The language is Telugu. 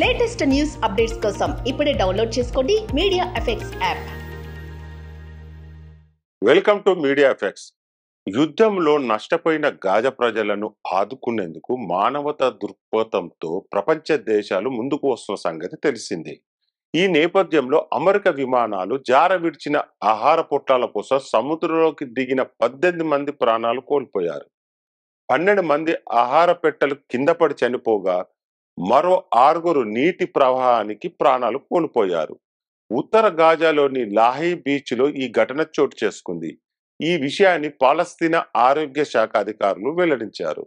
లేటెస్ట్ న్యూస్ అప్డేట్స్ కోసం ఇప్పుడే డౌన్లోడ్ చేసుకోండి media effects app welcome to media effects యుద్ధంలో నష్టపోయిన గాజా ప్రజలను ఆదుకునేందుకు మానవత దృక్పథంతో ప్రపంచ దేశాలు ముందుకు వస్తున్న సంగతి తెలిసింది ఈ నేపథ్యంలో అమెరికా విమానాలు జార విడిచిన ఆహార పొట్టాల కోసం సముద్రంలోకి దిగిన పద్దెనిమిది మంది ప్రాణాలు కోల్పోయారు పన్నెండు మంది ఆహార పెట్టెలు కింద పడి చనిపోగా మరో ఆరుగురు నీటి ప్రవాహానికి ప్రాణాలు కోల్పోయారు ఉత్తర గాజాలోని లాహీ బీచ్లో ఈ ఘటన చోటు చేసుకుంది ఈ విషయాన్ని పాలస్తీనా ఆరోగ్య శాఖ అధికారులు వెల్లడించారు